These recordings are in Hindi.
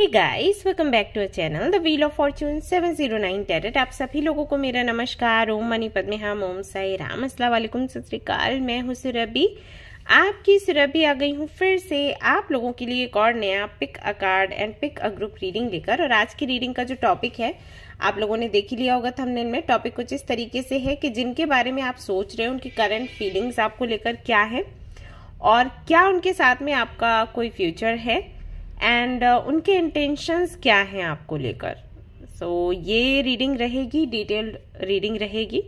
Hey guys welcome back to our channel the wheel of fortune 709 tarot आप सभी लोगों को मेरा नमस्कार ओम मनीपद में हम ओम साई राम असला वालेकुम सत मैं हूँ सुरभि आपकी सुरभि आ गई हूँ फिर से आप लोगों के लिए एक और नया pick a card and pick a group reading लेकर और आज की रीडिंग का जो टॉपिक है आप लोगों ने देख ही लिया होगा थंबनेल में टॉपिक कुछ इस तरीके से है कि जिनके बारे में आप सोच रहे हो उनकी करंट फीलिंग्स आपको लेकर क्या है और क्या उनके साथ में आपका कोई फ्यूचर है एंड uh, उनके इंटेंशंस क्या हैं आपको लेकर सो so, ये रीडिंग रहेगी डिटेल्ड रीडिंग रहेगी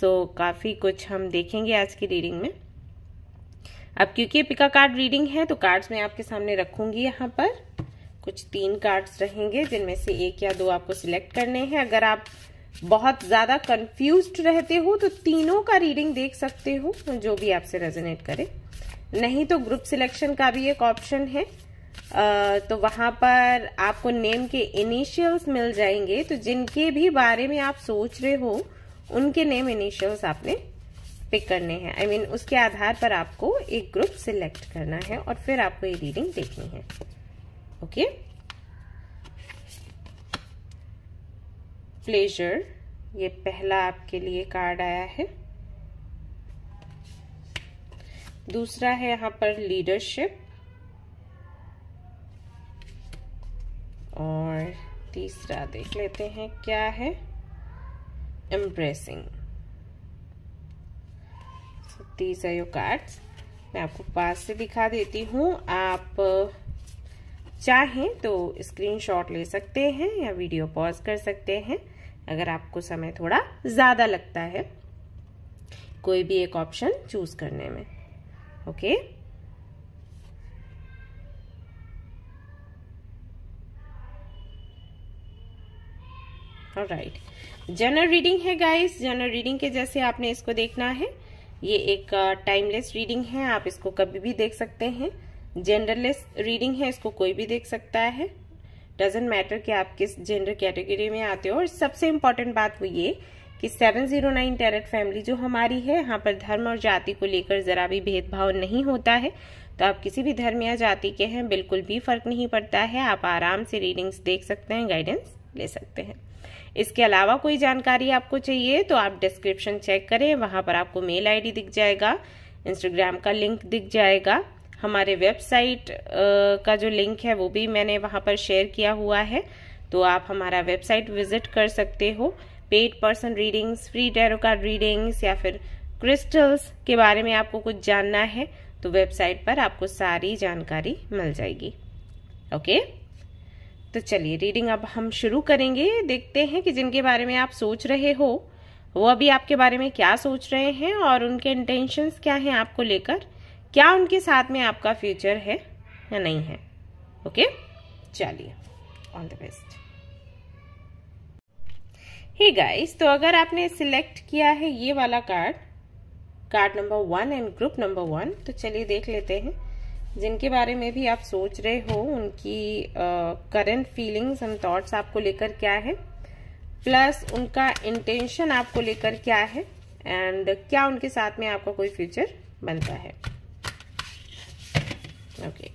सो so, काफ़ी कुछ हम देखेंगे आज की रीडिंग में अब क्योंकि पिका कार्ड रीडिंग है तो कार्ड्स मैं आपके सामने रखूंगी यहाँ पर कुछ तीन कार्ड्स रहेंगे जिनमें से एक या दो आपको सिलेक्ट करने हैं अगर आप बहुत ज़्यादा कंफ्यूज रहते हो तो तीनों का रीडिंग देख सकते हो जो भी आपसे रेजोनेट करे नहीं तो ग्रुप सिलेक्शन का भी एक ऑप्शन है तो वहां पर आपको नेम के इनिशियल्स मिल जाएंगे तो जिनके भी बारे में आप सोच रहे हो उनके नेम इनिशियल्स आपने पिक करने हैं आई I मीन mean, उसके आधार पर आपको एक ग्रुप सिलेक्ट करना है और फिर आपको ये रीडिंग देखनी है ओके प्लेजर ये पहला आपके लिए कार्ड आया है दूसरा है यहाँ पर लीडरशिप और तीसरा देख लेते हैं क्या है एम्प्रेसिंग सो दीज कार्ड्स मैं आपको पास से दिखा देती हूँ आप चाहें तो स्क्रीनशॉट ले सकते हैं या वीडियो पॉज कर सकते हैं अगर आपको समय थोड़ा ज़्यादा लगता है कोई भी एक ऑप्शन चूज करने में ओके okay? और राइट जनरल रीडिंग है गाइस जनरल रीडिंग के जैसे आपने इसको देखना है ये एक टाइमलेस uh, रीडिंग है आप इसको कभी भी देख सकते हैं जेंडरलेस रीडिंग है इसको कोई भी देख सकता है डजेंट मैटर कि आप किस जेंडर कैटेगरी में आते हो और सबसे इम्पोर्टेंट बात वो ये कि 709 जीरो नाइन टेरेट फैमिली जो हमारी है यहाँ पर धर्म और जाति को लेकर ज़रा भी भेदभाव नहीं होता है तो आप किसी भी धर्म या जाति के हैं बिल्कुल भी फर्क नहीं पड़ता है आप आराम से रीडिंग्स देख सकते हैं गाइडेंस ले सकते हैं इसके अलावा कोई जानकारी आपको चाहिए तो आप डिस्क्रिप्शन चेक करें वहाँ पर आपको मेल आईडी दिख जाएगा इंस्टाग्राम का लिंक दिख जाएगा हमारे वेबसाइट का जो लिंक है वो भी मैंने वहाँ पर शेयर किया हुआ है तो आप हमारा वेबसाइट विजिट कर सकते हो paid person readings free tarot card readings या फिर क्रिस्टल्स के बारे में आपको कुछ जानना है तो वेबसाइट पर आपको सारी जानकारी मिल जाएगी ओके okay? तो चलिए रीडिंग अब हम शुरू करेंगे देखते हैं कि जिनके बारे में आप सोच रहे हो वो अभी आपके बारे में क्या सोच रहे हैं और उनके इंटेंशंस क्या हैं आपको लेकर क्या उनके साथ में आपका फ्यूचर है या नहीं है ओके चलिए ऑल द बेस्ट ही गाइस तो अगर आपने सिलेक्ट किया है ये वाला card card number one and group number one तो चलिए देख लेते हैं जिनके बारे में भी आप सोच रहे हो उनकी करंट फीलिंग्स एंड थॉट्स आपको लेकर क्या है प्लस उनका इंटेंशन आपको लेकर क्या है एंड क्या उनके साथ में आपका कोई फ्यूचर बनता है okay okay.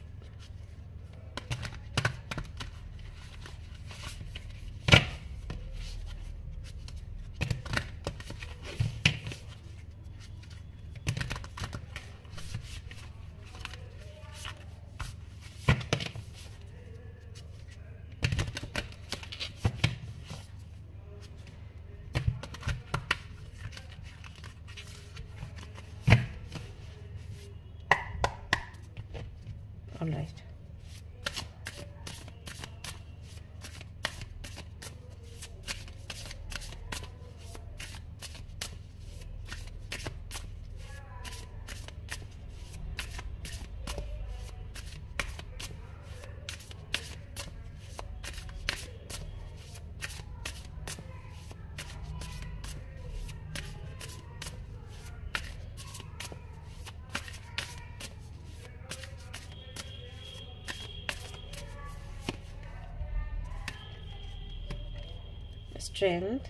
strength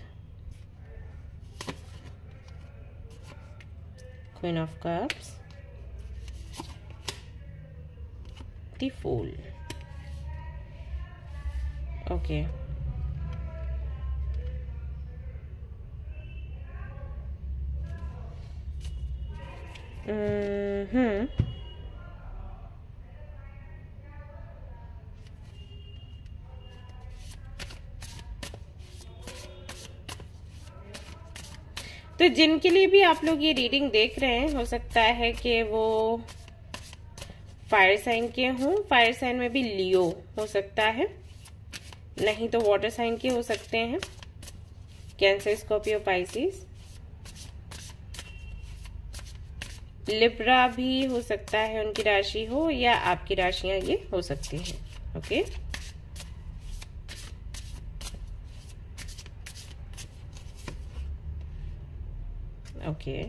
queen of cups the fool okay mm-hmm तो जिनके लिए भी आप लोग ये रीडिंग देख रहे हैं हो सकता है कि वो फायर साइन के हों फायर साइन में भी लियो हो सकता है नहीं तो वाटर साइन के हो सकते हैं कैंसर स्कॉर्पियो पाइसिस लिब्रा भी हो सकता है उनकी राशि हो या आपकी राशियां ये हो सकती हैं ओके करके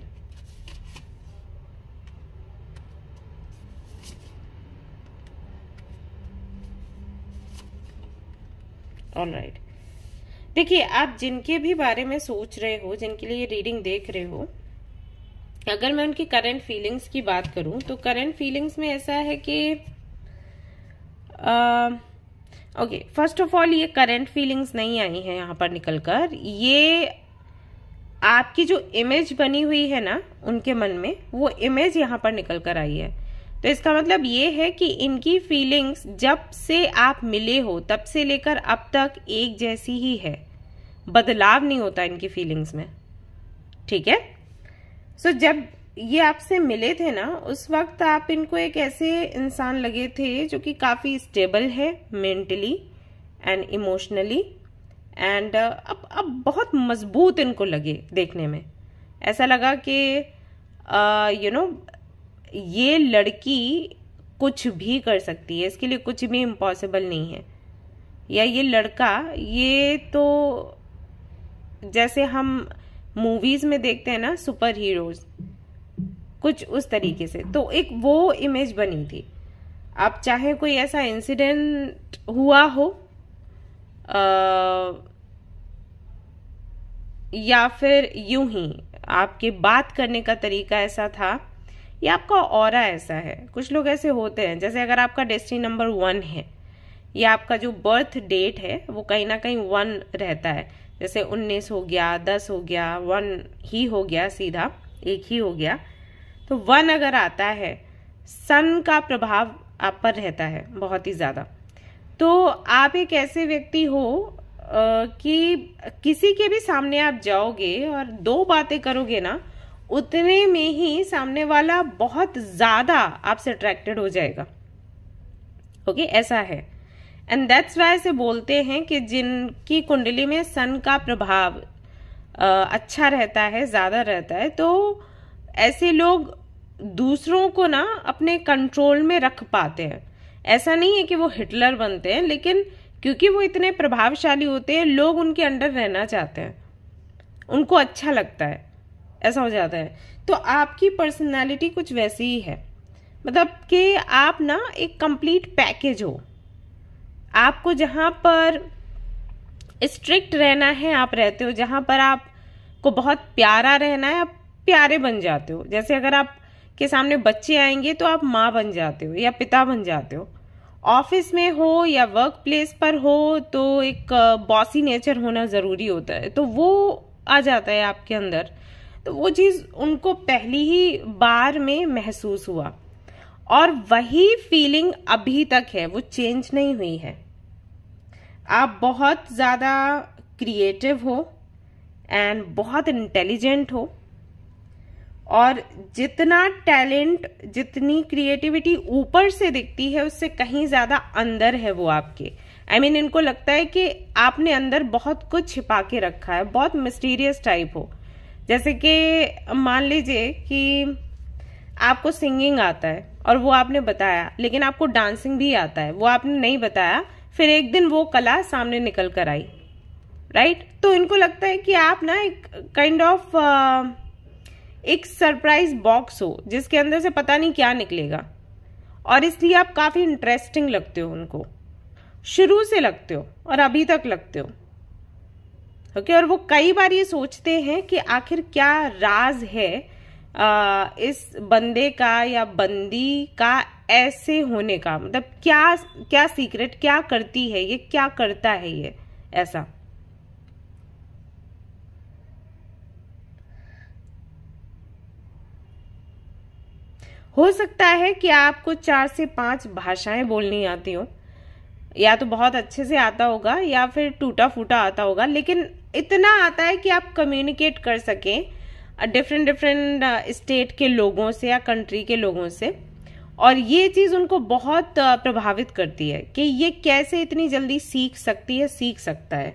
ऑल राइट देखिए आप जिनके भी बारे में सोच रहे हो जिनके लिए रीडिंग देख रहे हो अगर मैं उनकी करंट फीलिंग्स की बात करूं तो करंट फीलिंग्स में ऐसा है कि ओके फर्स्ट ऑफ ऑल ये करंट फीलिंग्स नहीं आई हैं यहाँ पर निकलकर ये आपकी जो इमेज बनी हुई है ना उनके मन में वो इमेज यहाँ पर निकल कर आई है तो इसका मतलब ये है कि इनकी फीलिंग्स जब से आप मिले हो तब से लेकर अब तक एक जैसी ही है बदलाव नहीं होता इनकी फीलिंग्स में ठीक है सो जब ये आपसे मिले थे ना उस वक्त आप इनको एक ऐसे इंसान लगे थे जो कि काफ़ी स्टेबल है mentally and emotionally and uh, अब अब बहुत मजबूत इनको लगे देखने में ऐसा लगा कि यू uh, नो ये लड़की कुछ भी कर सकती है इसके लिए कुछ भी इम्पॉसिबल नहीं है या ये लड़का ये तो जैसे हम मूवीज में देखते हैं ना सुपर हीरोज कुछ उस तरीके से तो एक वो इमेज बनी थी आप चाहे कोई ऐसा इंसिडेंट हुआ हो या फिर यूं ही आपके बात करने का तरीका ऐसा था या आपका और ऐसा है कुछ लोग ऐसे होते हैं जैसे अगर आपका डेस्टिनी नंबर वन है या आपका जो बर्थ डेट है वो कहीं ना कहीं वन रहता है जैसे उन्नीस हो गया दस हो गया वन ही हो गया सीधा एक ही हो गया तो वन अगर आता है सन का प्रभाव आप पर रहता है बहुत ही ज़्यादा तो आप एक ऐसे व्यक्ति हो कि किसी के भी सामने आप जाओगे और दो बातें करोगे ना उतने में ही सामने वाला बहुत ज़्यादा आपसे अट्रैक्टेड हो जाएगा ओके okay, ऐसा है एंड दैट्स वाई से बोलते हैं कि जिनकी कुंडली में सन का प्रभाव अच्छा रहता है ज़्यादा रहता है तो ऐसे लोग दूसरों को ना अपने कंट्रोल में रख पाते हैं ऐसा नहीं है कि वो हिटलर बनते हैं लेकिन क्योंकि वो इतने प्रभावशाली होते हैं लोग उनके अंडर रहना चाहते हैं उनको अच्छा लगता है ऐसा हो जाता है तो आपकी पर्सनालिटी कुछ वैसी ही है मतलब कि आप ना एक कंप्लीट पैकेज हो आपको जहाँ पर स्ट्रिक्ट रहना है आप रहते हो जहाँ पर आपको बहुत प्यारा रहना है आप प्यारे बन जाते हो जैसे अगर आप के सामने बच्चे आएंगे तो आप माँ बन जाते हो या पिता बन जाते हो ऑफिस में हो या वर्क प्लेस पर हो तो एक बॉसी नेचर होना ज़रूरी होता है तो वो आ जाता है आपके अंदर तो वो चीज़ उनको पहली ही बार में महसूस हुआ और वही फीलिंग अभी तक है वो चेंज नहीं हुई है आप बहुत ज़्यादा क्रिएटिव हो एंड बहुत इंटेलिजेंट हो और जितना टैलेंट जितनी क्रिएटिविटी ऊपर से दिखती है उससे कहीं ज़्यादा अंदर है वो आपके आई I मीन mean, इनको लगता है कि आपने अंदर बहुत कुछ छिपा के रखा है बहुत मिस्टीरियस टाइप हो जैसे कि मान लीजिए कि आपको सिंगिंग आता है और वो आपने बताया लेकिन आपको डांसिंग भी आता है वो आपने नहीं बताया फिर एक दिन वो कला सामने निकल कर आई राइट तो इनको लगता है कि आप ना एक kind kind of of, uh, एक सरप्राइज बॉक्स हो जिसके अंदर से पता नहीं क्या निकलेगा और इसलिए आप काफ़ी इंटरेस्टिंग लगते हो उनको शुरू से लगते हो और अभी तक लगते हो ओके okay? और वो कई बार ये सोचते हैं कि आखिर क्या राज है आ, इस बंदे का या बंदी का ऐसे होने का मतलब क्या क्या सीक्रेट क्या करती है ये क्या करता है ये ऐसा हो सकता है कि आपको चार से पांच भाषाएं बोलनी आती हो या तो बहुत अच्छे से आता होगा या फिर टूटा फूटा आता होगा लेकिन इतना आता है कि आप कम्युनिकेट कर सकें डिफरेंट डिफरेंट स्टेट के लोगों से या कंट्री के लोगों से और ये चीज़ उनको बहुत प्रभावित करती है कि ये कैसे इतनी जल्दी सीख सकती है सीख सकता है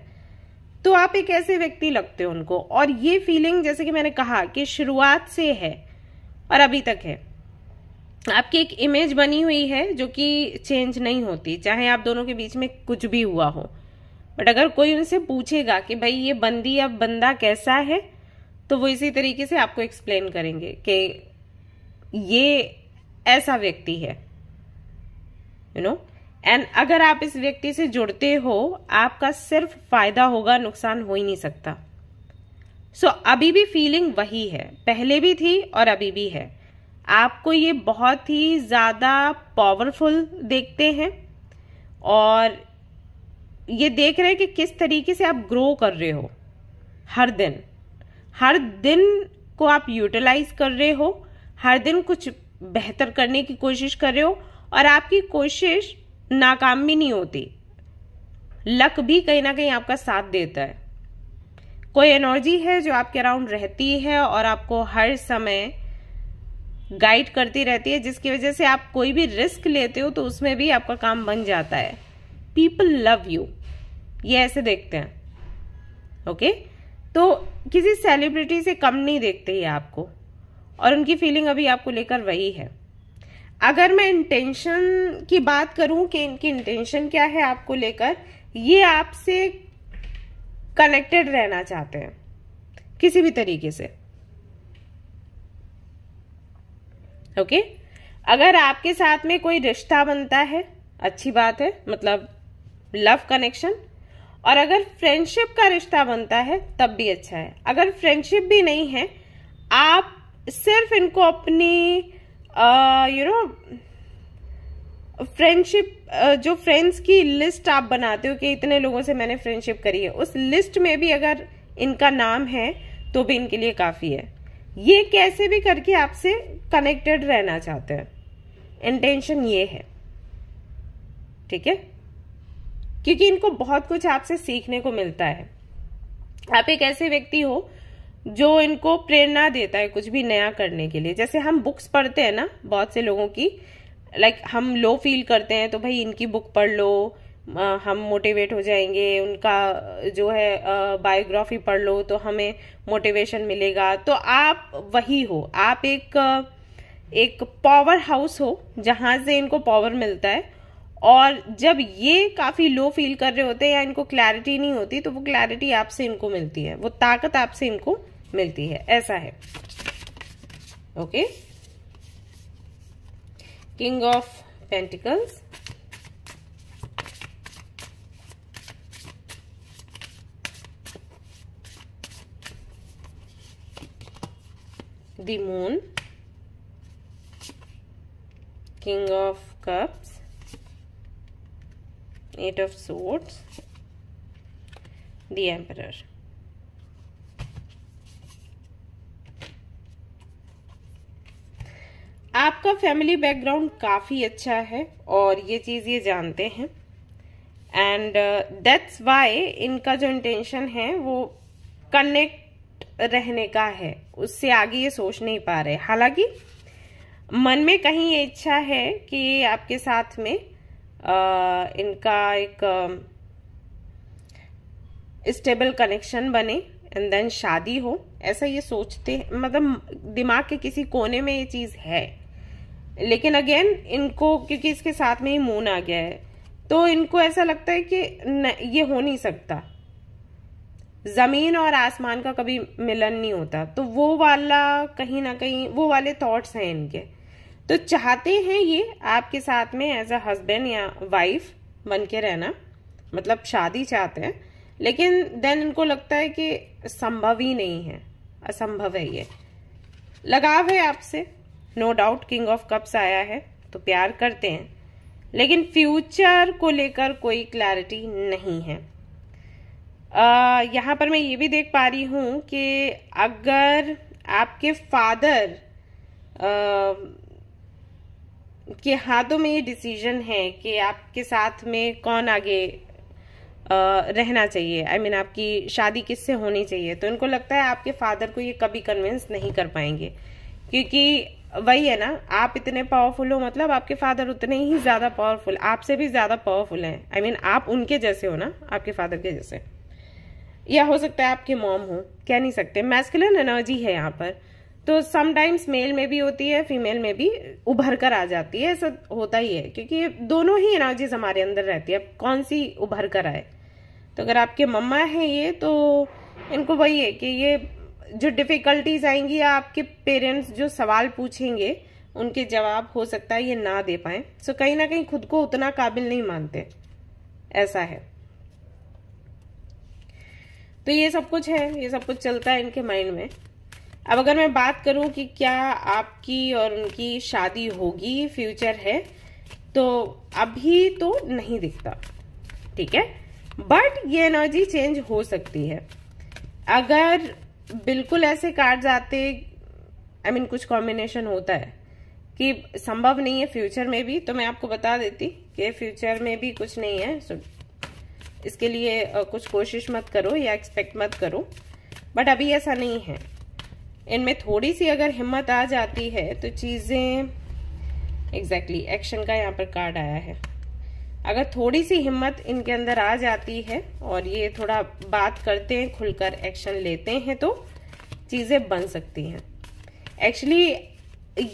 तो आप एक ऐसे व्यक्ति लगते हो उनको और ये फीलिंग जैसे कि मैंने कहा कि शुरुआत से है और अभी तक है आपकी एक इमेज बनी हुई है जो कि चेंज नहीं होती चाहे आप दोनों के बीच में कुछ भी हुआ हो बट अगर कोई उनसे पूछेगा कि भाई ये बंदी या बंदा कैसा है तो वो इसी तरीके से आपको एक्सप्लेन करेंगे कि ये ऐसा व्यक्ति है यू नो एंड अगर आप इस व्यक्ति से जुड़ते हो आपका सिर्फ फायदा होगा नुकसान हो ही नहीं सकता सो so, अभी भी फीलिंग वही है पहले भी थी और अभी भी है आपको ये बहुत ही ज़्यादा पावरफुल देखते हैं और ये देख रहे हैं कि किस तरीके से आप ग्रो कर रहे हो हर दिन हर दिन को आप यूटिलाइज कर रहे हो हर दिन कुछ बेहतर करने की कोशिश कर रहे हो और आपकी कोशिश नाकाम भी नहीं होती लक भी कहीं ना कहीं आपका साथ देता है कोई एनर्जी है जो आपके अराउंड रहती है और आपको हर समय गाइड करती रहती है जिसकी वजह से आप कोई भी रिस्क लेते हो तो उसमें भी आपका काम बन जाता है पीपल लव यू ये ऐसे देखते हैं ओके तो किसी सेलिब्रिटी से कम नहीं देखते ये आपको और उनकी फीलिंग अभी आपको लेकर वही है अगर मैं इंटेंशन की बात करूं कि इनकी इंटेंशन क्या है आपको लेकर ये आपसे कनेक्टेड रहना चाहते हैं किसी भी तरीके से ओके अगर आपके साथ में कोई रिश्ता बनता है अच्छी बात है मतलब लव कनेक्शन और अगर फ्रेंडशिप का रिश्ता बनता है तब भी अच्छा है अगर फ्रेंडशिप भी नहीं है आप सिर्फ इनको अपनी यू नो फ्रेंडशिप जो फ्रेंड्स की लिस्ट आप बनाते हो कि इतने लोगों से मैंने फ्रेंडशिप करी है उस लिस्ट में भी अगर इनका नाम है तो भी इनके लिए काफ़ी है ये कैसे भी करके आपसे कनेक्टेड रहना चाहते हैं इंटेंशन ये है ठीक है क्योंकि इनको बहुत कुछ आपसे सीखने को मिलता है आप एक ऐसे व्यक्ति हो जो इनको प्रेरणा देता है कुछ भी नया करने के लिए जैसे हम बुक्स पढ़ते हैं ना बहुत से लोगों की लाइक like, हम लो फील करते हैं तो भाई इनकी बुक पढ़ लो हम मोटिवेट हो जाएंगे उनका जो है बायोग्राफी पढ़ लो तो हमें मोटिवेशन मिलेगा तो आप वही हो आप एक एक पावर हाउस हो जहाँ से इनको पावर मिलता है और जब ये काफ़ी लो फील कर रहे होते हैं या इनको क्लैरिटी नहीं होती तो वो क्लैरिटी आपसे इनको मिलती है वो ताकत आपसे इनको मिलती है ऐसा है okay king of pentacles the moon king of cups eight of swords the emperor आपका फैमिली बैकग्राउंड काफ़ी अच्छा है और ये चीज़ ये जानते हैं एंड दैट्स वाई इनका जो इंटेंशन है वो कनेक्ट रहने का है उससे आगे ये सोच नहीं पा रहे हालांकि मन में कहीं ये इच्छा है कि ये आपके साथ में आ, इनका एक स्टेबल कनेक्शन बने एंड देन शादी हो ऐसा ये सोचते मतलब दिमाग के किसी कोने में ये चीज़ है लेकिन अगेन इनको क्योंकि इसके साथ में ही मून आ गया है तो इनको ऐसा लगता है कि न, ये हो नहीं सकता ज़मीन और आसमान का कभी मिलन नहीं होता तो वो वाला कहीं ना कहीं वो वाले थॉट्स हैं इनके तो चाहते हैं ये आपके साथ में एज अ हस्बैंड या वाइफ बन के रहना मतलब शादी चाहते हैं लेकिन देन इनको लगता है कि संभव ही नहीं है असंभव है ये लगाव है आपसे no doubt king of cups आया है तो प्यार करते हैं लेकिन फ्यूचर को लेकर कोई क्लैरिटी नहीं है यहाँ पर मैं ये भी देख पा रही हूँ कि अगर आपके फादर के हाथों में ये डिसीजन है कि आपके साथ में कौन आगे रहना चाहिए आई I मीन mean, आपकी शादी किससे होनी चाहिए तो इनको लगता है आपके फादर को ये कभी कन्विंस नहीं कर पाएंगे क्योंकि वही है ना आप इतने पावरफुल हो मतलब आपके फादर उतने ही ज़्यादा पावरफुल आपसे भी ज़्यादा पावरफुल हैं आई I मीन mean, आप उनके जैसे हो ना आपके फादर के जैसे या हो सकता है आपके मॉम हो कह नहीं सकते मैस्कुलिन एनर्जी है यहाँ पर तो समटाइम्स मेल में भी होती है फीमेल में भी उभर कर आ जाती है ऐसा होता ही है क्योंकि दोनों ही एनर्जीज हमारे अंदर रहती है अब कौन सी उभर कर आए तो अगर आपके मम्मा हैं ये तो इनको वही है कि ये जो डिफ़िकल्टीज आएंगी या आपके पेरेंट्स जो सवाल पूछेंगे उनके जवाब हो सकता है ये ना दे पाए सो कहीं ना कहीं खुद को उतना काबिल नहीं मानते ऐसा है तो ये सब कुछ है ये सब कुछ चलता है इनके माइंड में अब अगर मैं बात करूं कि क्या आपकी और उनकी शादी होगी फ्यूचर है तो अभी तो नहीं दिखता ठीक है बट ये एनर्जी चेंज हो सकती है अगर बिल्कुल ऐसे कार्ड आते आई I मीन mean, कुछ कॉम्बिनेशन होता है कि संभव नहीं है फ्यूचर में भी तो मैं आपको बता देती कि फ्यूचर में भी कुछ नहीं है सो इसके लिए कुछ कोशिश मत करो या एक्सपेक्ट मत करो बट अभी ऐसा नहीं है इनमें थोड़ी सी अगर हिम्मत आ जाती है तो चीज़ें एग्जैक्टली exactly, एक्शन का यहाँ पर कार्ड आया है अगर थोड़ी सी हिम्मत इनके अंदर आ जाती है और ये थोड़ा बात करते हैं खुलकर एक्शन लेते हैं तो चीज़ें बन सकती हैं एक्चुअली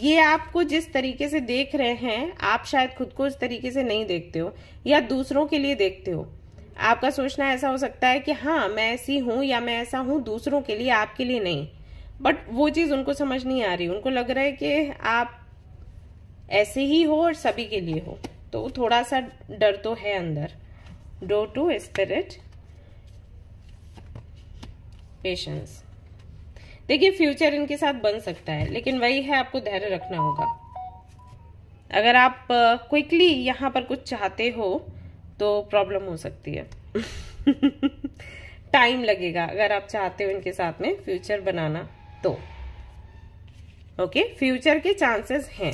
ये आपको जिस तरीके से देख रहे हैं आप शायद खुद को उस तरीके से नहीं देखते हो या दूसरों के लिए देखते हो आपका सोचना ऐसा हो सकता है कि हाँ मैं ऐसी हूँ या मैं ऐसा हूँ दूसरों के लिए आपके लिए नहीं बट वो चीज़ उनको समझ नहीं आ रही उनको लग रहा है कि आप ऐसे ही हो और सभी के लिए हो तो थोड़ा सा डर तो है अंदर डो टू स्पिरिट पेशेंस देखिए फ्यूचर इनके साथ बन सकता है लेकिन वही है आपको धैर्य रखना होगा अगर आप क्विकली uh, यहाँ पर कुछ चाहते हो तो प्रॉब्लम हो सकती है टाइम लगेगा अगर आप चाहते हो इनके साथ में फ्यूचर बनाना तो ओके फ्यूचर के चांसेस हैं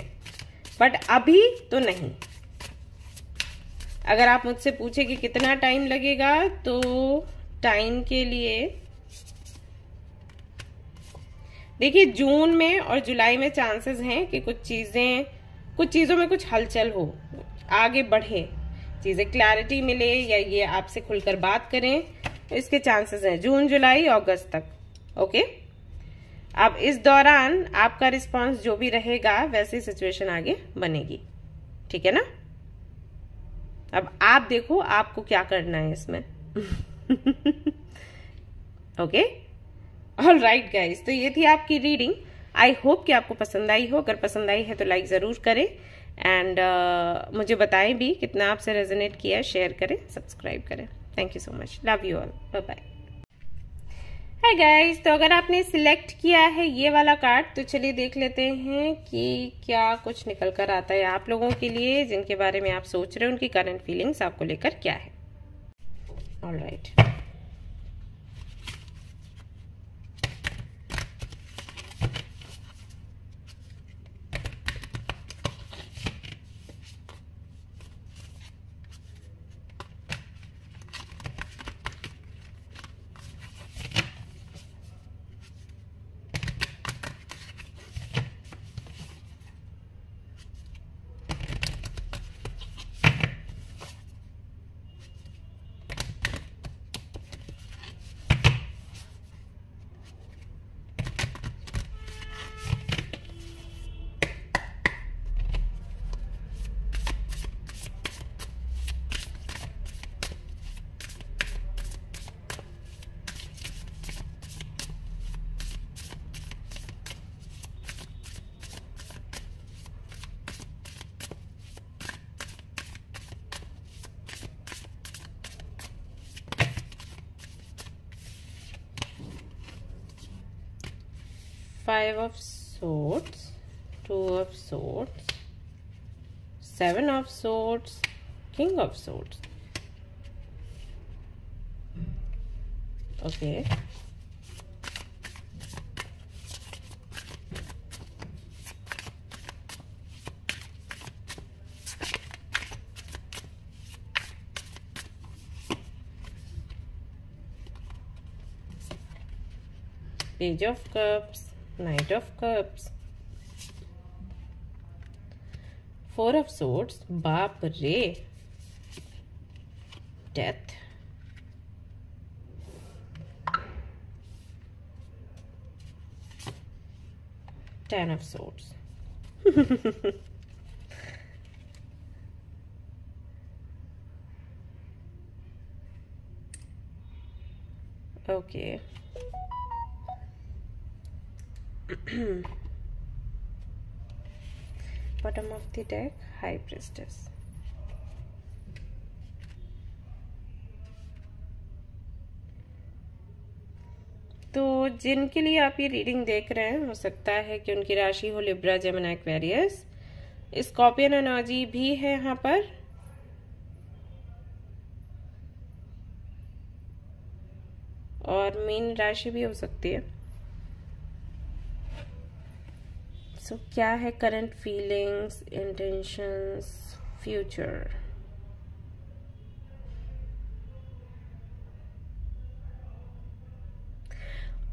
बट अभी तो नहीं अगर आप मुझसे पूछे कि कितना टाइम लगेगा तो टाइम के लिए देखिए जून में और जुलाई में चांसेस हैं कि कुछ चीज़ें कुछ चीज़ों में कुछ हलचल हो आगे बढ़े चीज़ें क्लैरिटी मिले या ये आपसे खुलकर बात करें इसके चांसेस हैं जून जुलाई अगस्त तक ओके अब इस दौरान आपका रिस्पांस जो भी रहेगा वैसी सिचुएशन आगे बनेगी ठीक है ना अब आप देखो आपको क्या करना है इसमें ओके ऑल राइट गाइज तो ये थी आपकी रीडिंग आई होप कि आपको पसंद आई हो अगर पसंद आई है तो लाइक ज़रूर करें एंड uh, मुझे बताएं भी कितना आपसे रेजोनेट किया शेयर करें सब्सक्राइब करें thank you so much love you all bye bye hi guys तो अगर आपने सिलेक्ट किया है ये वाला कार्ड तो चलिए देख लेते हैं कि क्या कुछ निकल कर आता है आप लोगों के लिए जिनके बारे में आप सोच रहे हैं उनकी करंट फीलिंग्स आपको लेकर क्या है all right right. five of swords two of swords seven of swords king of swords okay page of cups Knight of Cups. Four of Swords, Baap Ray, Death. Ten of Swords. okay. bottom of the deck high priestess तो जिनके लिए आप ये रीडिंग देख रहे हैं हो सकता है कि उनकी राशि हो लिब्रा जमना एक्वेरियस स्कॉर्पियन एनर्जी भी है यहाँ पर और मीन राशि भी हो सकती है सो so, क्या है current feelings intentions future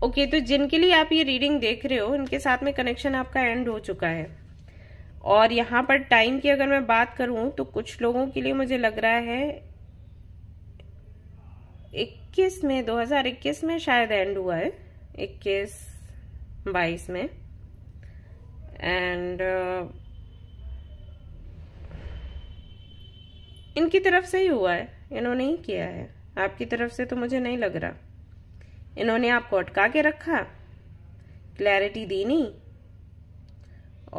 okay okay, तो जिनके लिए आप ये रीडिंग देख रहे हो उनके साथ में कनेक्शन आपका एंड हो चुका है और यहाँ पर टाइम की अगर मैं बात करूं तो कुछ लोगों के लिए मुझे लग रहा है 21 में 2021 में शायद एंड हुआ है 21 22 में एंड uh, इनकी तरफ से ही हुआ है इन्होंने ही किया है आपकी तरफ से तो मुझे नहीं लग रहा इन्होंने आपको अटका के रखा क्लैरिटी दी नहीं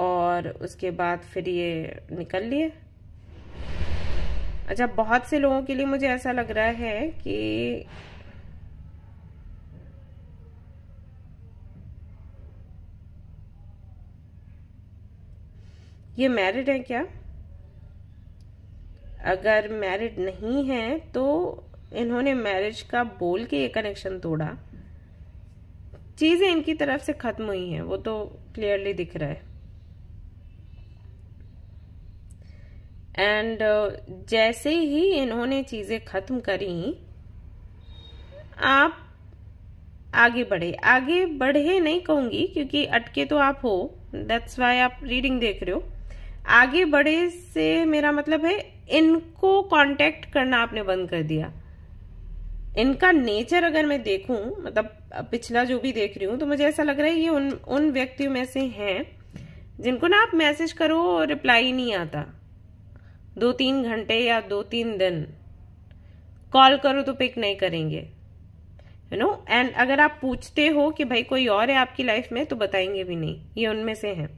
और उसके बाद फिर ये निकल लिए अच्छा बहुत से लोगों के लिए मुझे ऐसा लग रहा है कि ये मैरिड हैं क्या अगर मैरिड नहीं है तो इन्होंने मैरिज का बोल के ये कनेक्शन तोड़ा चीज़ें इनकी तरफ से ख़त्म हुई हैं वो तो क्लियरली दिख रहा है एंड जैसे ही इन्होंने चीज़ें ख़त्म करी आप आगे बढ़े आगे बढ़े नहीं कहूँगी क्योंकि अटके तो आप हो दैट्स वाई आप रीडिंग देख रहे हो आगे बढ़े से मेरा मतलब है इनको कांटेक्ट करना आपने बंद कर दिया इनका नेचर अगर मैं देखूं मतलब पिछला जो भी देख रही हूं तो मुझे ऐसा लग रहा है ये उन उन व्यक्तियों में से हैं जिनको ना आप मैसेज करो और रिप्लाई नहीं आता दो तीन घंटे या दो तीन दिन कॉल करो तो पिक नहीं करेंगे यू नो एंड अगर आप पूछते हो कि भाई कोई और है आपकी लाइफ में तो बताएंगे भी नहीं ये उनमें से हैं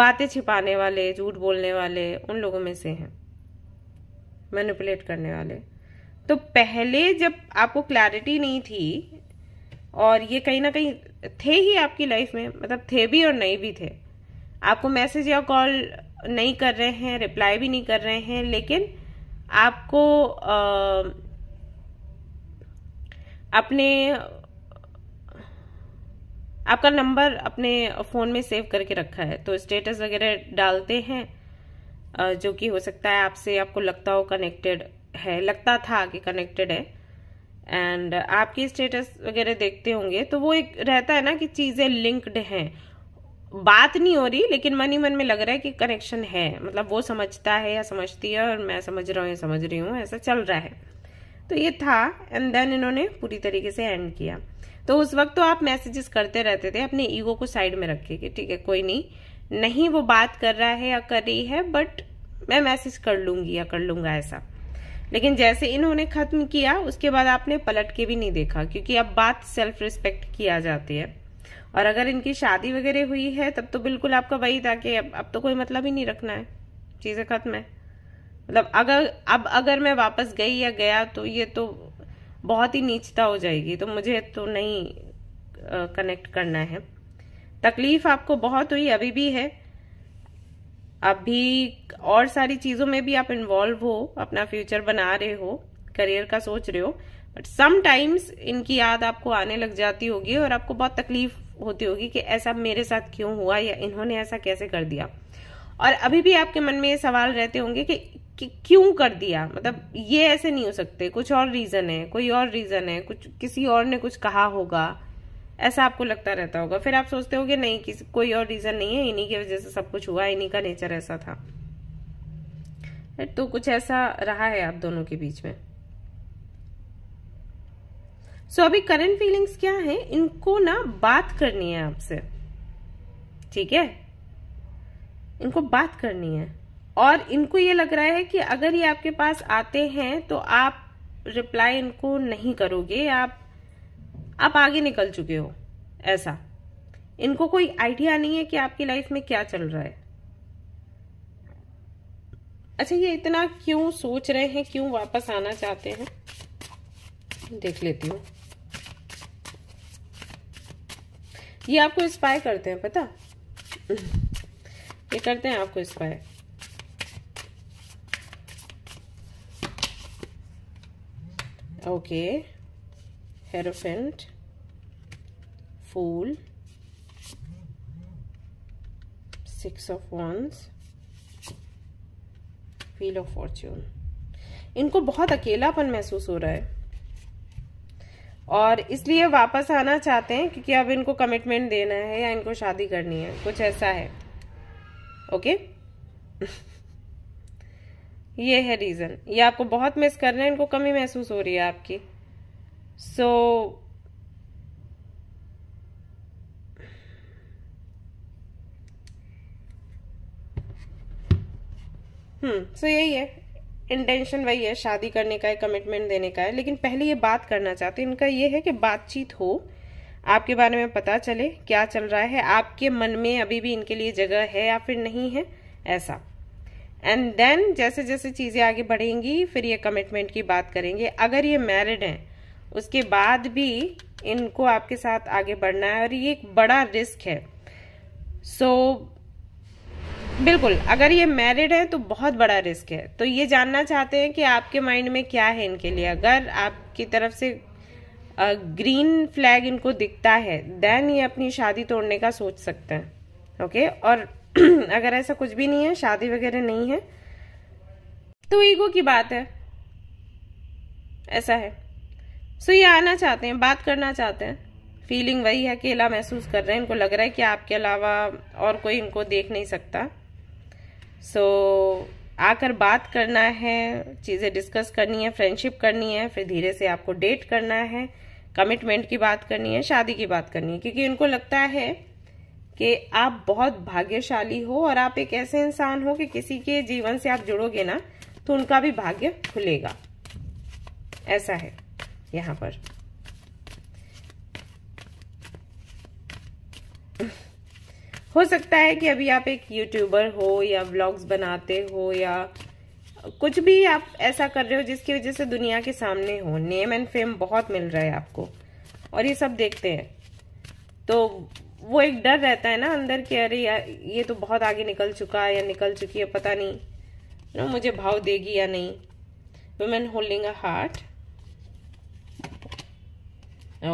बातें छिपाने वाले झूठ बोलने वाले उन लोगों में से हैं मैनिपुलेट करने वाले तो पहले जब आपको क्लैरिटी नहीं थी और ये कहीं ना कहीं थे ही आपकी लाइफ में मतलब थे भी और नहीं भी थे आपको मैसेज या कॉल नहीं कर रहे हैं रिप्लाई भी नहीं कर रहे हैं लेकिन आपको आ, अपने आपका नंबर अपने फ़ोन में सेव करके रखा है तो स्टेटस वगैरह डालते हैं जो कि हो सकता है आपसे आपको लगता हो कनेक्टेड है लगता था कि कनेक्टेड है एंड आपकी स्टेटस वगैरह देखते होंगे तो वो एक रहता है ना कि चीज़ें लिंक्ड हैं बात नहीं हो रही लेकिन मन ही मन में लग रहा है कि कनेक्शन है मतलब वो समझता है या समझती है और मैं समझ रहा हूँ या समझ रही हूँ ऐसा चल रहा है तो ये था एंड देन इन्होंने पूरी तरीके से एंड किया तो उस वक्त तो आप मैसेजेस करते रहते थे अपने ईगो को साइड में रख के ठीक है कोई नहीं नहीं वो बात कर रहा है या कर रही है बट मैं मैसेज कर लूंगी या कर लूंगा ऐसा लेकिन जैसे इन्होंने खत्म किया उसके बाद आपने पलट के भी नहीं देखा क्योंकि अब बात सेल्फ रिस्पेक्ट की आ जाती है और अगर इनकी शादी वगैरह हुई है तब तो बिल्कुल आपका वही था कि अब अब तो कोई मतलब ही नहीं रखना है चीज़ें खत्म है मतलब अगर अब अगर मैं वापस गई या गया तो ये तो बहुत ही नीचता हो जाएगी तो मुझे तो नहीं कनेक्ट करना है तकलीफ आपको बहुत हुई अभी भी है अभी और सारी चीज़ों में भी आप इन्वॉल्व हो अपना फ्यूचर बना रहे हो करियर का सोच रहे हो बट समाइम्स इनकी याद आपको आने लग जाती होगी और आपको बहुत तकलीफ होती होगी कि ऐसा मेरे साथ क्यों हुआ या इन्होंने ऐसा कैसे कर दिया और अभी भी आपके मन में ये सवाल रहते होंगे कि कि क्यों कर दिया मतलब ये ऐसे नहीं हो सकते कुछ और रीज़न है कोई और रीज़न है कुछ किसी और ने कुछ कहा होगा ऐसा आपको लगता रहता होगा फिर आप सोचते हो कि नहीं किसी कोई और रीज़न नहीं है इन्हीं की वजह से सब कुछ हुआ इन्हीं का नेचर ऐसा था तो कुछ ऐसा रहा है आप दोनों के बीच में सो so, अभी करंट फीलिंग्स क्या है इनको ना बात करनी है आपसे ठीक है इनको बात करनी है और इनको ये लग रहा है कि अगर ये आपके पास आते हैं तो आप रिप्लाई इनको नहीं करोगे आप आप आगे निकल चुके हो ऐसा इनको कोई आइडिया नहीं है कि आपकी लाइफ में क्या चल रहा है अच्छा ये इतना क्यों सोच रहे हैं क्यों वापस आना चाहते हैं देख लेती हूँ ये आपको इंस्पायर करते हैं पता ये करते हैं आपको inspire okay Hierophant Fool Six of Wands Wheel of Fortune इनको बहुत अकेलापन महसूस हो रहा है और इसलिए वापस आना चाहते हैं क्योंकि अब इनको कमिटमेंट देना है या इनको शादी करनी है कुछ ऐसा है ओके ये है रीज़न ये आपको बहुत मिस कर रहे हैं इनको कमी महसूस हो रही है आपकी सो so, हम्म सो यही है इंटेंशन वही है शादी करने का है कमिटमेंट देने का है लेकिन पहले ये बात करना चाहते हैं इनका ये है कि बातचीत हो आपके बारे में पता चले क्या चल रहा है आपके मन में अभी भी इनके लिए जगह है या फिर नहीं है ऐसा एंड देन जैसे जैसे चीज़ें आगे बढ़ेंगी फिर ये कमिटमेंट की बात करेंगे अगर ये मैरिड हैं उसके बाद भी इनको आपके साथ आगे बढ़ना है और ये एक बड़ा रिस्क है सो so, बिल्कुल अगर ये मैरिड है तो बहुत बड़ा रिस्क है तो ये जानना चाहते हैं कि आपके माइंड में क्या है इनके लिए अगर आपकी तरफ से ग्रीन फ्लैग इनको दिखता है देन ये अपनी शादी तोड़ने का सोच सकते हैं ओके okay? और अगर ऐसा कुछ भी नहीं है शादी वगैरह नहीं है तो ईगो की बात है ऐसा है सो ये आना चाहते हैं बात करना चाहते हैं फीलिंग वही है अकेला महसूस कर रहे हैं इनको लग रहा है कि आपके अलावा और कोई इनको देख नहीं सकता सो so, आकर बात करना है चीज़ें डिस्कस करनी है फ्रेंडशिप करनी है फिर धीरे से आपको डेट करना है कमिटमेंट की बात करनी है शादी की बात करनी है क्योंकि इनको लगता है कि आप बहुत भाग्यशाली हो और आप एक ऐसे इंसान हो कि किसी के जीवन से आप जुड़ोगे ना तो उनका भी भाग्य खुलेगा ऐसा है यहां पर हो सकता है कि अभी आप एक यूट्यूबर हो या व्लॉग्स बनाते हो या कुछ भी आप ऐसा कर रहे हो जिसकी वजह से दुनिया के सामने हो नेम एंड फेम बहुत मिल रहा है आपको और ये सब देखते हैं तो वो एक डर रहता है ना अंदर कि अरे यार ये तो बहुत आगे निकल चुका है या निकल चुकी है पता नहीं ना मुझे भाव देगी या नहीं women holding a heart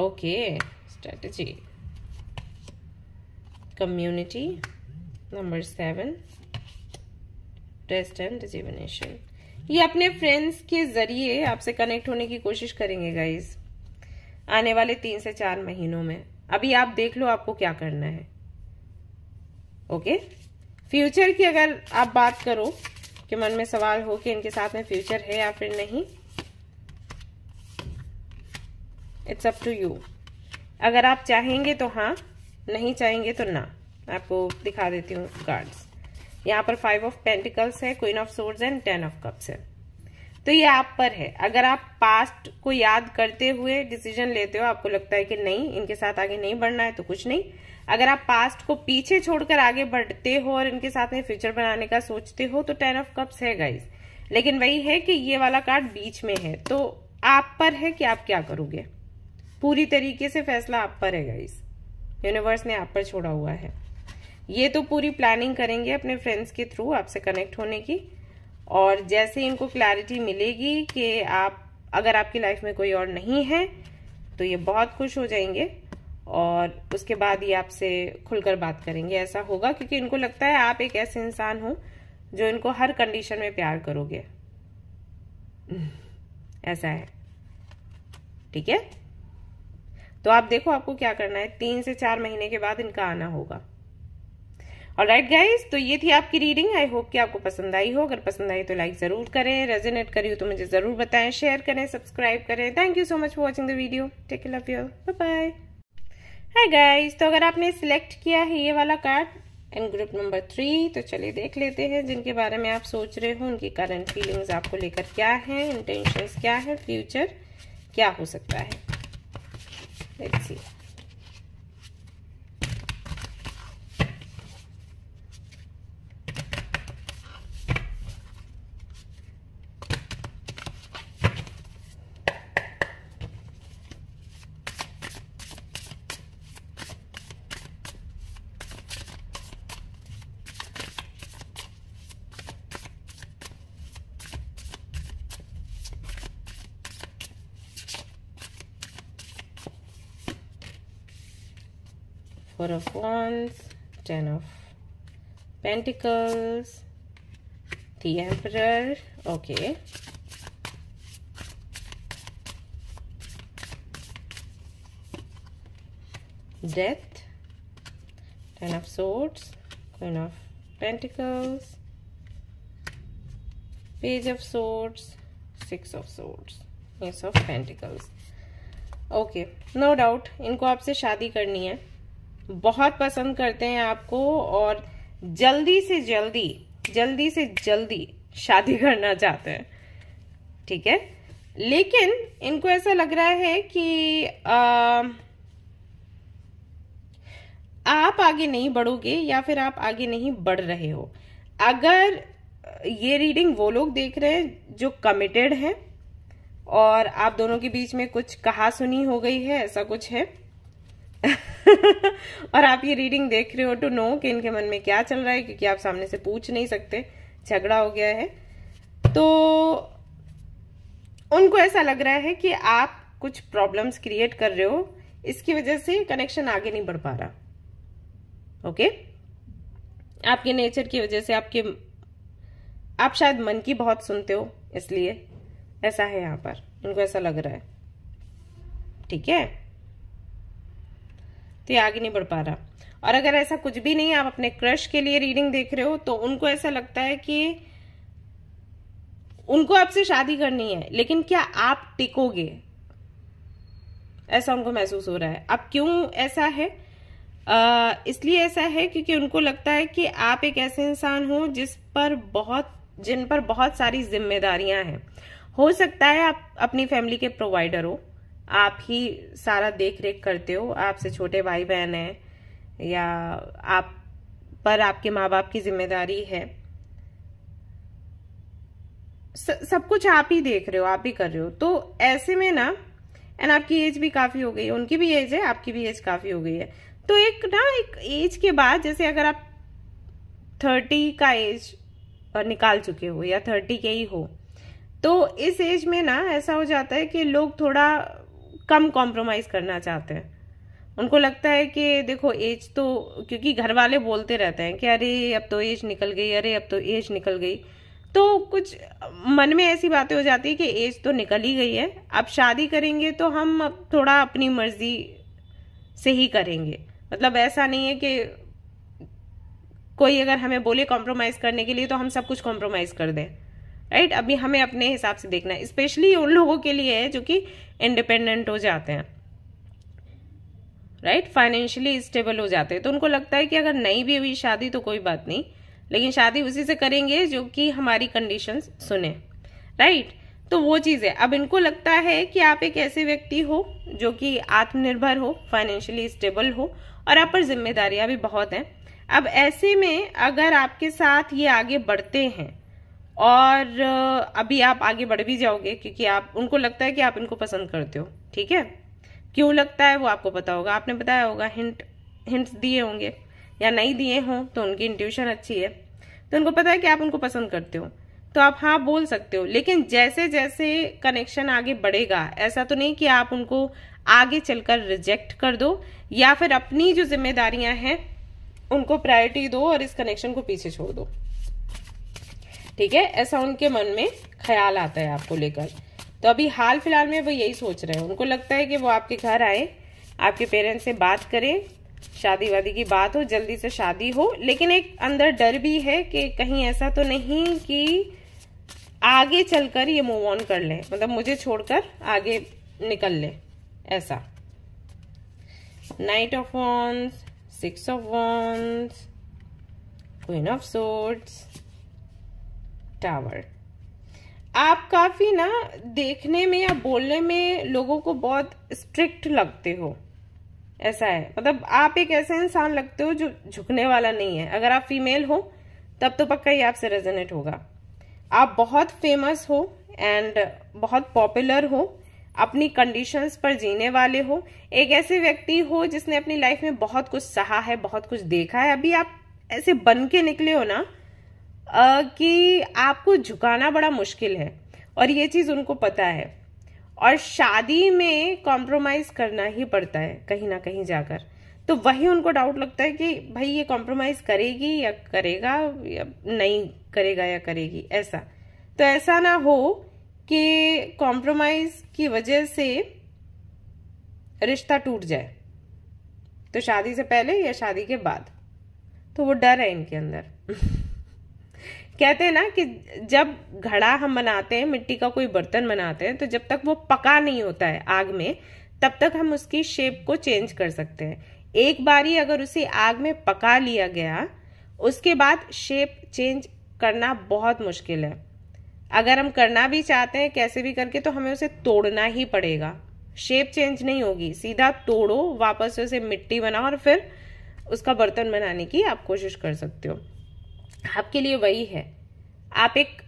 okay strategy community number seven rest and rejuvenation ये अपने फ्रेंड्स के जरिए आपसे कनेक्ट होने की कोशिश करेंगे गाइज आने वाले तीन से चार महीनों में अभी आप देख लो आपको क्या करना है ओके फ्यूचर की अगर आप बात करो कि मन में सवाल हो कि इनके साथ में फ्यूचर है या फिर नहीं इट्स अप टू यू अगर आप चाहेंगे तो हाँ नहीं चाहेंगे तो ना आपको दिखा देती हूँ कार्ड्स यहाँ पर फाइव ऑफ पेंटिकल्स है queen of swords and ten of cups है तो ये आप पर है अगर आप पास्ट को याद करते हुए डिसीजन लेते हो आपको लगता है कि नहीं इनके साथ आगे नहीं बढ़ना है तो कुछ नहीं अगर आप पास्ट को पीछे छोड़कर आगे बढ़ते हो और इनके साथ में फ्यूचर बनाने का सोचते हो तो टेन ऑफ कप्स है गाइज लेकिन वही है कि ये वाला कार्ड बीच में है तो आप पर है कि आप क्या करोगे पूरी तरीके से फैसला आप पर है गाइज यूनिवर्स ने आप पर छोड़ा हुआ है ये तो पूरी प्लानिंग करेंगे अपने फ्रेंड्स के थ्रू आपसे कनेक्ट होने की और जैसे इनको क्लैरिटी मिलेगी कि आप अगर आपकी लाइफ में कोई और नहीं है तो ये बहुत खुश हो जाएंगे और उसके बाद ये आपसे खुलकर बात करेंगे ऐसा होगा क्योंकि इनको लगता है आप एक ऐसे इंसान हो जो इनको हर कंडीशन में प्यार करोगे ऐसा है ठीक है तो आप देखो आपको क्या करना है तीन से चार महीने के बाद इनका आना होगा और राइट गाइज तो ये थी आपकी रीडिंग आई होप कि आपको पसंद आई हो अगर पसंद आई तो लाइक ज़रूर करें रेजोनेट करी हो तो मुझे ज़रूर बताएं शेयर करें सब्सक्राइब करें thank you so much for watching the video take love you bye hi guys तो अगर आपने सिलेक्ट किया है ये वाला card in group number three तो चलिए देख लेते हैं जिनके बारे में आप सोच रहे हो उनकी करंट फीलिंग्स आपको लेकर क्या है इंटेंशन क्या है फ्यूचर क्या हो सकता है Let's see. four of wands ten of pentacles the emperor okay death ten of swords queen of pentacles page of swords six of swords ace of pentacles okay no doubt इनको आपसे शादी करनी है बहुत पसंद करते हैं आपको और जल्दी से जल्दी जल्दी से जल्दी शादी करना चाहते हैं ठीक है लेकिन इनको ऐसा लग रहा है कि आ, आप आगे नहीं बढ़ोगे या फिर आप आगे नहीं बढ़ रहे हो अगर ये रीडिंग वो लोग देख रहे हैं जो कमिटेड हैं और आप दोनों के बीच में कुछ कहा सुनी हो गई है ऐसा कुछ है और आप ये रीडिंग देख रहे हो टू नो कि इनके मन में क्या चल रहा है क्योंकि आप सामने से पूछ नहीं सकते झगड़ा हो गया है तो उनको ऐसा लग रहा है कि आप कुछ प्रॉब्लम्स क्रिएट कर रहे हो इसकी वजह से कनेक्शन आगे नहीं बढ़ पा रहा ओके आपके नेचर की वजह से आपके आप शायद मन की बहुत सुनते हो इसलिए ऐसा है यहां पर उनको ऐसा लग रहा है ठीक है तो ये आगे नहीं बढ़ पा रहा और अगर ऐसा कुछ भी नहीं आप अपने क्रश के लिए रीडिंग देख रहे हो तो उनको ऐसा लगता है कि उनको आपसे शादी करनी है लेकिन क्या आप टिकोगे ऐसा उनको महसूस हो रहा है अब क्यों ऐसा है इसलिए ऐसा है क्योंकि उनको लगता है कि आप एक ऐसे इंसान हो जिस पर बहुत जिन पर बहुत सारी जिम्मेदारियां हैं हो सकता है आप अपनी फैमिली के प्रोवाइडर हो आप ही सारा देख रेख करते हो आपसे छोटे भाई बहन हैं या आप पर आपके माँ बाप की जिम्मेदारी है स, सब कुछ आप ही देख रहे हो आप ही कर रहे हो तो ऐसे में ना एंड आपकी एज भी काफ़ी हो गई है उनकी भी एज है आपकी भी एज काफ़ी हो गई है तो एक ना एक एज के बाद जैसे अगर आप थर्टी का एज निकाल चुके हो या थर्टी के ही हो तो इस एज में ना ऐसा हो जाता है कि लोग थोड़ा कम कॉम्प्रोमाइज करना चाहते हैं उनको लगता है कि देखो एज तो क्योंकि घर वाले बोलते रहते हैं कि अरे अब तो एज निकल गई अरे अब तो एज निकल गई तो कुछ मन में ऐसी बातें हो जाती है कि एज तो निकल ही गई है अब शादी करेंगे तो हम अब थोड़ा अपनी मर्जी से ही करेंगे मतलब ऐसा नहीं है कि कोई अगर हमें बोले कॉम्प्रोमाइज़ करने के लिए तो हम सब कुछ कॉम्प्रोमाइज़ कर दें राइट अभी हमें अपने हिसाब से देखना है स्पेशली उन लोगों के लिए है जो कि इंडिपेंडेंट हो जाते हैं राइट फाइनेंशियली स्टेबल हो जाते हैं तो उनको लगता है कि अगर नहीं भी हुई शादी तो कोई बात नहीं लेकिन शादी उसी से करेंगे जो कि हमारी कंडीशंस सुने राइट तो वो चीज़ है अब इनको लगता है कि आप एक ऐसे व्यक्ति हो जो कि आत्मनिर्भर हो फाइनेंशियली स्टेबल हो और आप पर जिम्मेदारियां भी बहुत हैं अब ऐसे में अगर आपके साथ ये आगे बढ़ते हैं और अभी आप आगे बढ़ भी जाओगे क्योंकि आप उनको लगता है कि आप इनको पसंद करते हो ठीक है क्यों लगता है वो आपको पता होगा आपने बताया होगा हिंट हिंट्स दिए होंगे या नहीं दिए हों तो उनकी इंट्यूशन अच्छी है तो उनको पता है कि आप उनको पसंद करते हो तो आप हाँ बोल सकते हो लेकिन जैसे जैसे कनेक्शन आगे बढ़ेगा ऐसा तो नहीं कि आप उनको आगे चलकर रिजेक्ट कर दो या फिर अपनी जो जिम्मेदारियां हैं उनको प्रायोरिटी दो और इस कनेक्शन को पीछे छोड़ दो ठीक है ऐसा उनके मन में ख्याल आता है आपको लेकर तो अभी हाल फिलहाल में वो यही सोच रहे हैं उनको लगता है कि वो आपके घर आए आपके पेरेंट्स से बात करें शादी वादी की बात हो जल्दी से शादी हो लेकिन एक अंदर डर भी है कि कहीं ऐसा तो नहीं कि आगे चलकर ये मूव ऑन कर लें मतलब मुझे छोड़कर आगे निकल लें ऐसा knight of wands six of wands queen of swords tower आप काफ़ी ना देखने में या बोलने में लोगों को बहुत स्ट्रिक्ट लगते हो ऐसा है मतलब आप एक ऐसे इंसान लगते हो जो झुकने वाला नहीं है अगर आप फीमेल हो तब तो पक्का ही आपसे रेजोनेट होगा आप बहुत फेमस हो एंड बहुत पॉपुलर हो अपनी कंडीशंस पर जीने वाले हो एक ऐसे व्यक्ति हो जिसने अपनी लाइफ में बहुत कुछ सहा है बहुत कुछ देखा है अभी आप ऐसे बन के निकले हो ना कि आपको झुकाना बड़ा मुश्किल है और ये चीज़ उनको पता है और शादी में कॉम्प्रोमाइज़ करना ही पड़ता है कहीं ना कहीं जाकर तो वही उनको डाउट लगता है कि भाई ये कॉम्प्रोमाइज़ करेगी या करेगा या नहीं करेगा या करेगी ऐसा तो ऐसा ना हो कि कॉम्प्रोमाइज़ की वजह से रिश्ता टूट जाए तो शादी से पहले या शादी के बाद तो वो डर है इनके अंदर कहते हैं ना कि जब घड़ा हम बनाते हैं मिट्टी का कोई बर्तन बनाते हैं तो जब तक वो पका नहीं होता है आग में तब तक हम उसकी शेप को चेंज कर सकते हैं एक बार ही अगर उसे आग में पका लिया गया उसके बाद शेप चेंज करना बहुत मुश्किल है अगर हम करना भी चाहते हैं कैसे भी करके तो हमें उसे तोड़ना ही पड़ेगा शेप चेंज नहीं होगी सीधा तोड़ो वापस उसे मिट्टी बनाओ और फिर उसका बर्तन बनाने की आप कोशिश कर सकते हो आपके लिए वही है आप एक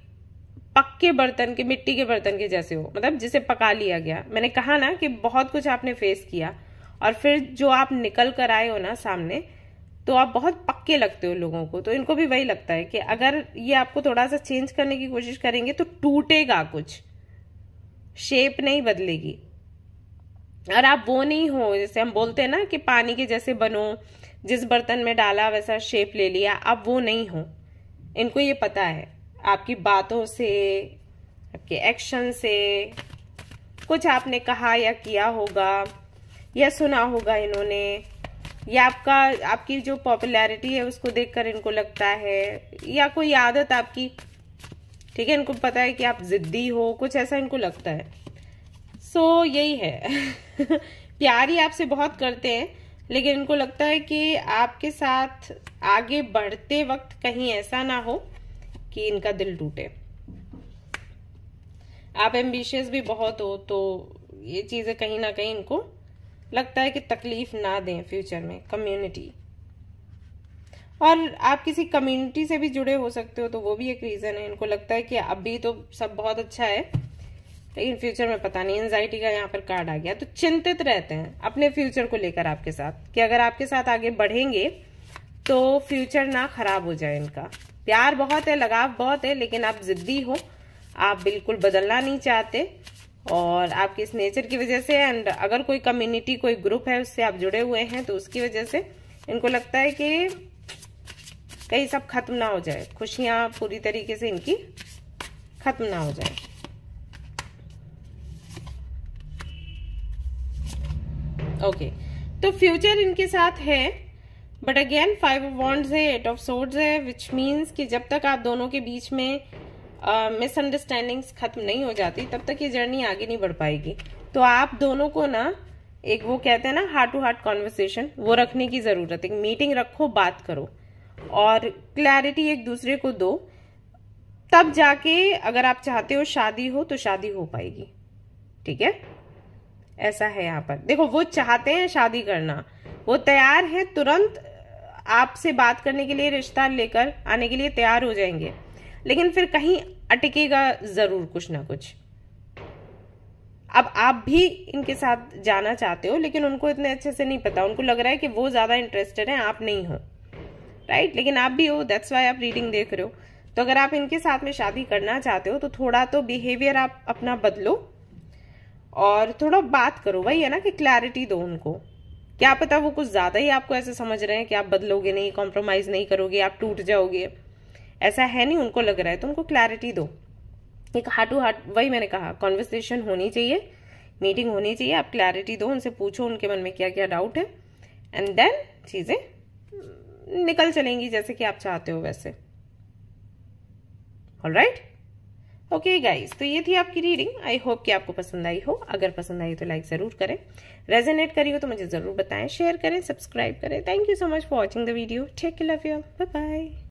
पक्के बर्तन के मिट्टी के बर्तन के जैसे हो मतलब जिसे पका लिया गया मैंने कहा ना कि बहुत कुछ आपने फेस किया और फिर जो आप निकल कर आए हो ना सामने तो आप बहुत पक्के लगते हो लोगों को तो इनको भी वही लगता है कि अगर ये आपको थोड़ा सा चेंज करने की कोशिश करेंगे तो टूटेगा कुछ शेप नहीं बदलेगी और आप वो नहीं हो जैसे हम बोलते हैं ना कि पानी के जैसे बनो जिस बर्तन में डाला वैसा शेप ले लिया आप वो नहीं हो इनको ये पता है आपकी बातों से आपके एक्शन से कुछ आपने कहा या किया होगा या सुना होगा इन्होंने या आपका आपकी जो पॉपुलैरिटी है उसको देखकर इनको लगता है या कोई आदत आपकी ठीक है इनको पता है कि आप ज़िद्दी हो कुछ ऐसा इनको लगता है सो so, यही है प्यार ही आपसे बहुत करते हैं लेकिन इनको लगता है कि आपके साथ आगे बढ़ते वक्त कहीं ऐसा ना हो कि इनका दिल टूटे आप एम्बिशियस भी बहुत हो तो ये चीज़ें कहीं ना कहीं इनको लगता है कि तकलीफ ना दें फ्यूचर में कम्युनिटी और आप किसी कम्युनिटी से भी जुड़े हो सकते हो तो वो भी एक रीज़न है इनको लगता है कि अभी तो सब बहुत अच्छा है लेकिन तो फ्यूचर में पता नहीं एनजाइटी का यहाँ पर कार्ड आ गया तो चिंतित रहते हैं अपने फ्यूचर को लेकर आपके साथ कि अगर आपके साथ आगे बढ़ेंगे तो फ्यूचर ना खराब हो जाए इनका प्यार बहुत है लगाव बहुत है लेकिन आप जिद्दी हो आप बिल्कुल बदलना नहीं चाहते और आपके इस नेचर की वजह से एंड अगर कोई कम्युनिटी कोई ग्रुप है उससे आप जुड़े हुए हैं तो उसकी वजह से इनको लगता है कि कहीं सब खत्म ना हो जाए खुशियां पूरी तरीके से इनकी खत्म ना हो जाए ओके तो फ्यूचर इनके साथ है but again five of wands है एट ऑफ सोर्ड्स है विच मीन्स कि जब तक आप दोनों के बीच में मिसअंडरस्टैंडिंग्स uh, खत्म नहीं हो जाती तब तक ये जर्नी आगे नहीं बढ़ पाएगी तो आप दोनों को ना एक वो कहते हैं ना हार्ट टू हार्ट कॉन्वर्सेशन वो रखने की ज़रूरत है मीटिंग रखो बात करो और क्लैरिटी एक दूसरे को दो तब जाके अगर आप चाहते हो शादी हो तो शादी हो पाएगी ठीक है ऐसा है यहाँ पर देखो वो चाहते हैं शादी करना वो तैयार है तुरंत आपसे बात करने के लिए रिश्ता लेकर आने के लिए तैयार हो जाएंगे लेकिन फिर कहीं अटकेगा ज़रूर कुछ ना कुछ अब आप भी इनके साथ जाना चाहते हो लेकिन उनको इतने अच्छे से नहीं पता उनको लग रहा है कि वो ज़्यादा इंटरेस्टेड हैं आप नहीं हो राइट लेकिन आप भी हो दैट्स वाई आप रीडिंग देख रहे हो तो अगर आप इनके साथ में शादी करना चाहते हो तो थोड़ा तो बिहेवियर आप अपना बदलो और थोड़ा बात करो वही है ना कि क्लैरिटी दो उनको क्या पता वो कुछ ज़्यादा ही आपको ऐसे समझ रहे हैं कि आप बदलोगे नहीं कॉम्प्रोमाइज़ नहीं करोगे आप टूट जाओगे ऐसा है नहीं उनको लग रहा है तो उनको क्लैरिटी दो एक हार्ट टू हार्ट वही मैंने कहा कॉन्वर्सेशन होनी चाहिए मीटिंग होनी चाहिए आप क्लैरिटी दो उनसे पूछो उनके मन में क्या क्या डाउट है एंड देन चीज़ें निकल चलेंगी जैसे कि आप चाहते हो वैसे all right right? Okay okay guys तो ये थी आपकी रीडिंग आई होप कि आपको पसंद आई हो अगर पसंद आई तो लाइक ज़रूर करें रेजोनेट करी हो तो मुझे ज़रूर बताएं शेयर करें सब्सक्राइब करें thank you so much for watching the video take love you bye bye